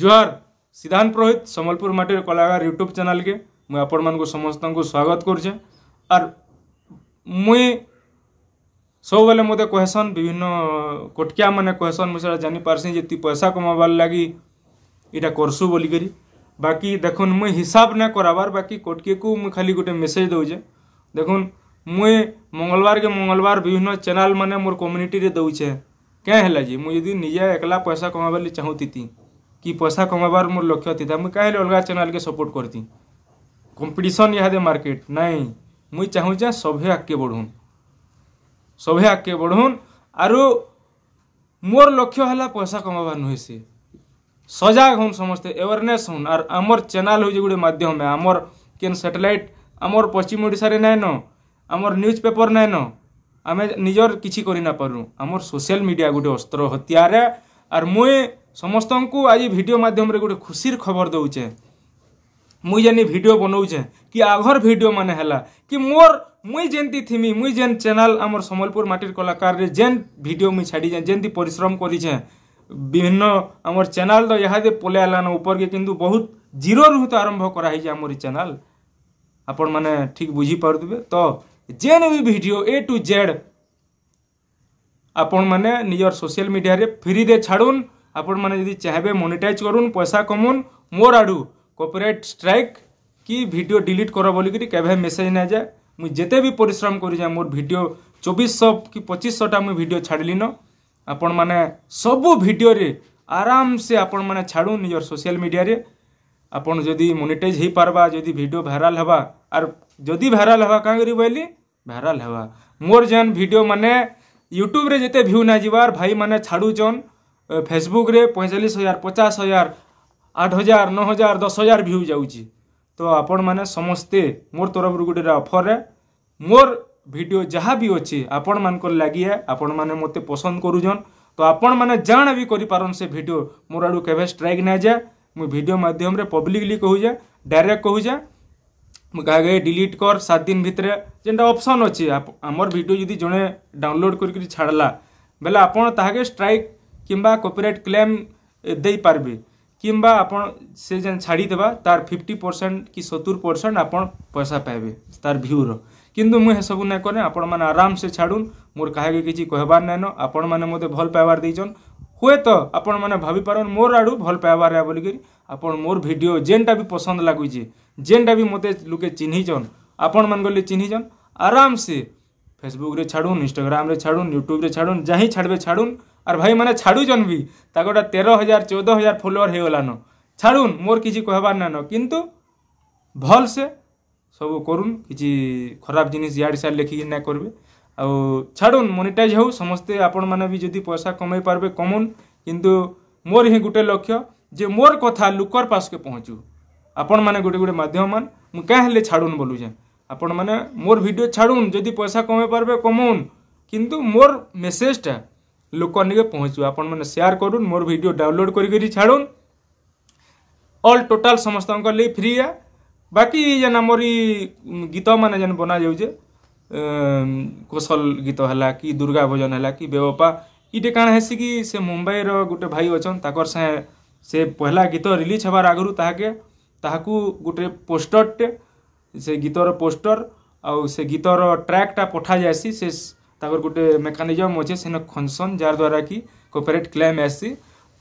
ଜୁହାର ସିଦ୍ଧାନ୍ତ ପୁରୋହିତ ସମ୍ବଲପୁର ମାଟିର କଳାକାର ୟୁଟ୍ୟୁବ୍ ଚ୍ୟାନେଲ୍କେ ମୁଁ ଆପଣମାନଙ୍କୁ ସମସ୍ତଙ୍କୁ ସ୍ୱାଗତ କରୁଛେ ଆର୍ ମୁଇଁ ସବୁବେଲେ ମୋତେ କହେସନ୍ ବିଭିନ୍ନ କଟକିଆମାନେ କହେସନ୍ ମୁଁ ସେଟା ଜାଣିପାର୍ସି ଯେ ତୁଇ ପଇସା କମାବାର୍ ଲାଗି ଇଟା କର୍ସୁ ବୋଲିକରି ବାକି ଦେଖୁନ୍ ମୁଇଁ ହିସାବ ନାଇଁ କରାବାର୍ ବାକି କଟକିକୁ ମୁଁ ଖାଲି ଗୋଟେ ମେସେଜ୍ ଦେଉଛେ ଦେଖୁନ୍ ମୁଇଁ ମଙ୍ଗଲବାର୍କେ ମଙ୍ଗଲବାର ବିଭିନ୍ନ ଚ୍ୟାନେଲ୍ମାନେ ମୋର କମ୍ୟୁନିଟିରେ ଦେଉଛେ କାଁ ହେଲା ଯେ ମୁଁ ଯଦି ନିଜେ ଏକଲା ପଇସା କମାବାର୍ ଲାଗି ଚାହୁଁଥିତି କି ପଇସା କମାଇବାର ମୋର ଲକ୍ଷ୍ୟ ଥିଲା ମୁଇଁ କାହିଁରେ ଅଲଗା ଚ୍ୟାନେଲ୍କେ ସପୋର୍ଟ କରିଥିଲି କମ୍ପିଟିସନ୍ ଇହାଦେ ମାର୍କେଟ୍ ନାଇଁ ମୁଇଁ ଚାହୁଁଛେ ସଭେ ଆଗକେ ବଢ଼ୁନ୍ ସଭେ ଆଗକେ ବଢ଼ୁନ୍ ଆରୁ ମୋର ଲକ୍ଷ୍ୟ ହେଲା ପଇସା କମାଇବାର ନୁହେଁ ସେ ସଜାଗ ହଉନ୍ ସମସ୍ତେ ଆୱେରନେସ୍ ହଉନ୍ ଆର୍ ଆମର ଚ୍ୟାନେଲ୍ ହଉଛି ଗୋଟେ ମାଧ୍ୟମ ଆମର କେନ୍ ସାଟେଲାଇଟ୍ ଆମର ପଶ୍ଚିମ ଓଡ଼ିଶାରେ ନାଇଁନ ଆମର ନ୍ୟୁଜ୍ ପେପର୍ ନାଇଁନ ଆମେ ନିଜର କିଛି କରିନାପାରୁ ଆମର ସୋସିଆଲ୍ ମିଡ଼ିଆ ଗୋଟେ ଅସ୍ତ୍ର ହତ୍ୟାରେ ଆର୍ ମୁଇଁ ସମସ୍ତଙ୍କୁ ଆଜି ଭିଡ଼ିଓ ମାଧ୍ୟମରେ ଗୋଟେ ଖୁସିର ଖବର ଦେଉଛେ ମୁଇଁ ଯେନ୍ ଭିଡ଼ିଓ ବନଉଛେ କି ଆଘର ଭିଡ଼ିଓ ମାନେ ହେଲା କି ମୋର ମୁଇଁ ଯେମିତି ଥିମି ମୁଇଁ ଯେନ୍ ଚ୍ୟାନେଲ୍ ଆମର ସମ୍ବଲପୁର ମାଟିର କଲାକାରରେ ଯେନ୍ ଭିଡ଼ିଓ ମୁଇଁ ଛାଡ଼ିଛେଁ ଯେମିତି ପରିଶ୍ରମ କରିଛେଁ ବିଭିନ୍ନ ଆମର ଚ୍ୟାନେଲ୍ ତ ଇହାଦେ ପଲେଇ ଆଇଲାନ ଉପରକେ କିନ୍ତୁ ବହୁତ ଜିରୋରୁ ତ ଆରମ୍ଭ କରାହେଇଛେ ଆମର ଏ ଚ୍ୟାନେଲ୍ ଆପଣମାନେ ଠିକ୍ ବୁଝିପାରୁଥିବେ ତ ଯେନ୍ ବି ଭିଡ଼ିଓ ଏ ଟୁ ଜେଡ଼୍ ଆପଣମାନେ ନିଜର ସୋସିଆଲ ମିଡ଼ିଆରେ ଫ୍ରିରେ ଛାଡ଼ୁନ୍ ଆପଣମାନେ ଯଦି ଚାହିଁବେ ମନିଟାଇଜ୍ କରୁନ୍ ପଇସା କମୁନ୍ ମୋର ଆଡ଼ୁ କପିରାଇଟ୍ ଷ୍ଟ୍ରାଇକ୍ କି ଭିଡ଼ିଓ ଡିଲିଟ୍ କର ବୋଲିକିରି କେବେ ମେସେଜ୍ ନାଇଁଯାଏ ମୁଇଁ ଯେତେ ବି ପରିଶ୍ରମ କରିଯାଏ ମୋର ଭିଡ଼ିଓ ଚବିଶଶହ କି ପଚିଶଶହଟା ମୁଇଁ ଭିଡ଼ିଓ ଛାଡ଼ିଲିନ ଆପଣମାନେ ସବୁ ଭିଡ଼ିଓରେ ଆରାମସେ ଆପଣମାନେ ଛାଡ଼ୁ ନିଜର ସୋସିଆଲ୍ ମିଡ଼ିଆରେ ଆପଣ ଯଦି ମନିଟାଇଜ୍ ହେଇପାରବା ଯଦି ଭିଡ଼ିଓ ଭାଇରାଲ୍ ହେବା ଆର୍ ଯଦି ଭାଇରାଲ୍ ହେବା କାଁ କରି ବୋଇଲି ଭାଇରାଲ୍ ହେବା ମୋର ଯେନ୍ ଭିଡ଼ିଓ ମାନେ ୟୁଟ୍ୟୁବ୍ରେ ଯେତେ ଭ୍ୟୁ ନାଇଁ ଯିବାର୍ ଭାଇମାନେ ଛାଡ଼ୁଛନ୍ ଫେସବୁକ୍ରେ ପଇଁଚାଳିଶ ହଜାର ପଚାଶ ହଜାର ଆଠ ହଜାର ନଅ ହଜାର ଦଶ ହଜାର ଭ୍ୟୁ ଯାଉଛି ତ ଆପଣମାନେ ସମସ୍ତେ ମୋର ତରଫରୁ ଗୋଟେ ଅଫର୍ରେ ମୋର ଭିଡ଼ିଓ ଯାହା ବି ଅଛି ଆପଣମାନଙ୍କର ଲାଗି ଆପଣମାନେ ମୋତେ ପସନ୍ଦ କରୁଛନ୍ ତ ଆପଣମାନେ ଜାଣା ବି କରିପାରନ୍ ସେ ଭିଡ଼ିଓ ମୋର ଆଡ଼ୁ କେବେ ଷ୍ଟ୍ରାଇକ୍ ନାଇଯାଏ ମୁଁ ଭିଡ଼ିଓ ମାଧ୍ୟମରେ ପବ୍ଲିକଲି କହୁଛେ ଡାଇରେକ୍ଟ କହୁଛେ ମୁଁ କାହାକେ ଡିଲିଟ୍ କର ସାତ ଦିନ ଭିତରେ ଯେନ୍ଟା ଅପସନ୍ ଅଛି ଆମର ଭିଡ଼ିଓ ଯଦି ଜଣେ ଡାଉନଲୋଡ଼ କରିକି ଛାଡ଼ଲା ବେଲେ ଆପଣ ତାହାକେ ଷ୍ଟ୍ରାଇକ୍ কিংবা কপিরাইট ক্লেম ଦେଇପାରବେ କିମ୍ବା ଆପଣ ସେ ଯେନ୍ ଛାଡ଼ିଦେବା ତାର ଫିଫ୍ଟି ପରସେଣ୍ଟ କି ସତୁରି ପରସେଣ୍ଟ ଆପଣ ପଇସା ପାଇବେ ତାର ଭ୍ୟୁର କିନ୍ତୁ ମୁଁ ହେସବୁ ନାଇଁ କରେ ଆପଣମାନେ ଆରାମସେ ଛାଡ଼ୁନ୍ ମୋର କାହାକେ କିଛି କହିବାର ନାଇଁନ ଆପଣମାନେ ମୋତେ ଭଲ ପାଇବାର ଦେଇଛନ୍ ହୁଏତ ଆପଣମାନେ ଭାବିପାରନ୍ ମୋର ଆଡ଼ୁ ଭଲ ପାଇବାର ବୋଲିକିରି ଆପଣ ମୋର ଭିଡ଼ିଓ ଯେନ୍ଟା ବି ପସନ୍ଦ ଲାଗୁଛେ ଯେନ୍ଟା ବି ମୋତେ ଲୋକେ ଚିହ୍ନିଛନ୍ ଆପଣମାନଙ୍କ ଲାଗି ଚିହ୍ନିଛନ୍ ଆରାମସେ ଫେସବୁକ୍ରେ ଛାଡ଼ୁନ୍ ଇନଷ୍ଟାଗ୍ରାମ୍ରେ ଛାଡ଼ୁନ୍ ୟୁଟ୍ୟୁବ୍ରେ ଛାଡ଼ୁନ୍ ଯାହିଁ ଛାଡ଼ବେ ଛାଡ଼ୁନ୍ আর ଭାଇମାନେ ଛାଡ଼ୁଛନ୍ ବି ତାକୁ ଗୋଟେ ତେର ହଜାର ଚଉଦ ହଜାର ଫଲୋଅର୍ ହେଇଗଲାନ ଛାଡ଼ୁନ୍ ମୋର କିଛି କହିବାର ନାଇଁନ କିନ୍ତୁ ଭଲ୍ସେ ସବୁ କରୁନ୍ କିଛି ଖରାପ ଜିନିଷ ଇଆଡ଼େ ସିଆଡ଼େ ଲେଖିକି ନାଇଁ କରିବେ ଆଉ ଛାଡ଼ୁନ୍ ମନିଟାଇଜ୍ ହେଉ ସମସ୍ତେ ଆପଣମାନେ ବି ଯଦି ପଇସା କମେଇ ପାରିବେ କମୁନ୍ କିନ୍ତୁ ମୋର ହିଁ ଗୋଟେ ଲକ୍ଷ୍ୟ ଯେ ମୋର କଥା ଲୁକର ପାସ୍କେ ପହଞ୍ଚୁ ଆପଣମାନେ ଗୋଟେ ଗୋଟେ ମାଧ୍ୟମମାନ ମୁଁ କାଁ ହେଲେ ଛାଡ଼ୁନ୍ ବୋଲୁଛେଁ ଆପଣମାନେ ମୋର ଭିଡ଼ିଓ ଛାଡ଼ୁନ୍ ଯଦି ପଇସା କମେଇ ପାରିବେ କମଉନ୍ କିନ୍ତୁ ମୋର ମେସେଜଟା ଲୋକନିକେ ପହଞ୍ଚିବ ଆପଣମାନେ ସେୟାର କରୁନ୍ ମୋର ଭିଡ଼ିଓ ଡାଉନଲୋଡ଼ କରିକିରି ଛାଡ଼ୁନ୍ ଅଲ୍ ଟୋଟାଲ୍ ସମସ୍ତଙ୍କ ଲାଗି ଫ୍ରି ଏ ବାକି ଯେନ୍ ଆମର ଇ ଗୀତମାନେ ଯେନ୍ ବନାଯାଉଛେ କୌଶଲ ଗୀତ ହେଲା କି ଦୁର୍ଗା ଭଜନ ହେଲା କି ବେବପା ଇଟେ କାଣା ହେସି କି ସେ ମୁମ୍ବାଇର ଗୋଟେ ଭାଇ ଅଛନ୍ ତାଙ୍କର ସାଙ୍ଗେ ସେ ପହିଲା ଗୀତ ରିଲିଜ୍ ହେବାର ଆଗରୁ ତାହାକେ ତାହାକୁ ଗୋଟେ ପୋଷ୍ଟରଟେ ସେ ଗୀତର ପୋଷ୍ଟର ଆଉ ସେ ଗୀତର ଟ୍ରାକ୍ଟା ପଠାଯାଏସି ସେ ତାଙ୍କର ଗୋଟେ ମେକାନିଜମ୍ ଅଛେ ସେନ ଖନସନ୍ ଯାହାର ଦ୍ୱାରା କି କପିରାଇଟ୍ କ୍ଲେମ୍ ଆସି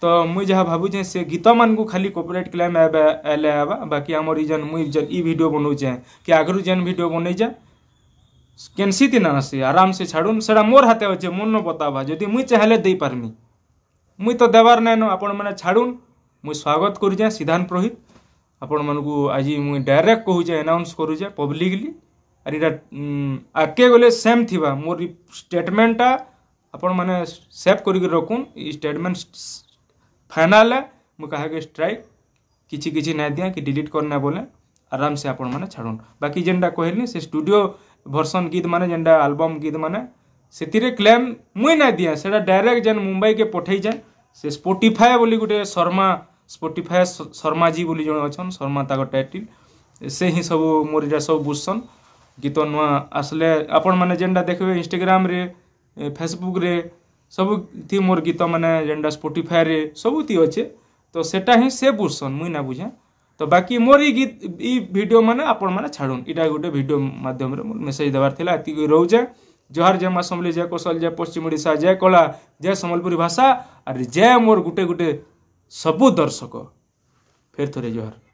ତ ମୁଇଁ ଯାହା ଭାବୁଛେଁ ସେ ଗୀତମାନଙ୍କୁ ଖାଲି କପିରାଇଟ୍ କ୍ଲେମ୍ ଆଇଲେ ହେବା ବାକି ଆମର ଇ ଯେନ୍ ମୁଇଁ ଯେନ୍ ଇ ଭିଡ଼ିଓ ବନଉଛେଁ କି ଆଗରୁ ଯେନ୍ ଭିଡ଼ିଓ ବନେଇଛେଁ କେନ୍ସିତି ନା ଆସି ଆରାମସେ ଛାଡ଼ୁନ୍ ସେଟା ମୋର୍ ହାତେ ଅଛେ ମୋର୍ ନ ବତାବା ଯଦି ମୁଇଁ ଚାହିଁଲେ ଦେଇପାରମି ମୁଇଁ ତ ଦେବାର ନାଇଁନ ଆପଣମାନେ ଛାଡ଼ୁନ୍ ମୁଇଁ ସ୍ୱାଗତ କରୁଛେଁ ସିଦ୍ଧାନ୍ତ ପ୍ରହିତ ଆପଣମାନଙ୍କୁ ଆଜି ମୁଇଁ ଡାଇରେକ୍ଟ କହୁଛେଁ ଆନାଉନ୍ସ କରୁଛେଁ ପବ୍ଲିକଲି ଆର୍ ଇଟା ଆଗ୍କେ ଗଲେ ସେମ୍ ଥିବା ମୋର୍ ଇ ଷ୍ଟେଟମେଣ୍ଟଟା ଆପଣମାନେ ସେଭ୍ କରିକି ରଖୁନ୍ ଇ ଷ୍ଟେଟମେଣ୍ଟ ଫାଇନାଲ୍ ମୁଁ କାହାକେ ଷ୍ଟ୍ରାଇକ୍ କିଛି କିଛି ନାଇଁ ଦିଆ କି ଡିଲିଟ୍ କରିନେ ବୋଲେ ଆରାମସେ ଆପଣମାନେ ଛାଡ଼ୁନ୍ ବାକି ଯେନ୍ଟା କହିଲି ସେ ଷ୍ଟୁଡ଼ିଓ ଭର୍ସନ୍ ଗୀତ ମାନେ ଯେନ୍ଟା ଆଲବମ୍ ଗୀତ ମାନେ ସେଥିରେ କ୍ଲେମ୍ ମୁଇଁ ନାଇଁ ଦିଏ ସେଟା ଡାଇରେକ୍ଟ ଯେନ୍ ମୁମ୍ବାଇକେ ପଠେଇଛେନ୍ ସେ ସ୍ପଟିଫାଏ ବୋଲି ଗୋଟେ ଶର୍ମା ସ୍ପଟିଫାଏ ଶର୍ମାଜୀ ବୋଲି ଜଣେ ଅଛନ୍ ଶର୍ମା ତାଙ୍କ ଟାଇଟିଲ୍ ସେ ହିଁ ସବୁ ମୋର ଏଇଟା ସବୁ ବୁଝସନ୍ गीत नुआ आसले आपण मैंने जेनटा देखे इनग्राम फेसबुक सब थी मोर गीत मैंने जेनटा स्पोटीफाए सबुती अच्छे तो सेटा ही से बुझसन मुई ना बुझे तो बाकी मोर ये गीत यीडियो मैंने आपण मैंने छाड़ इटा गोटे भिडियो मध्यम मेसेज देवार रोजे जोहर जय माँ समली जय कौशल जय पश्चिम ओडिशा जय कला जय समलपुरी भाषा आर जय मोर गुटे गुटे सबू दर्शक फेर थोड़े जोहर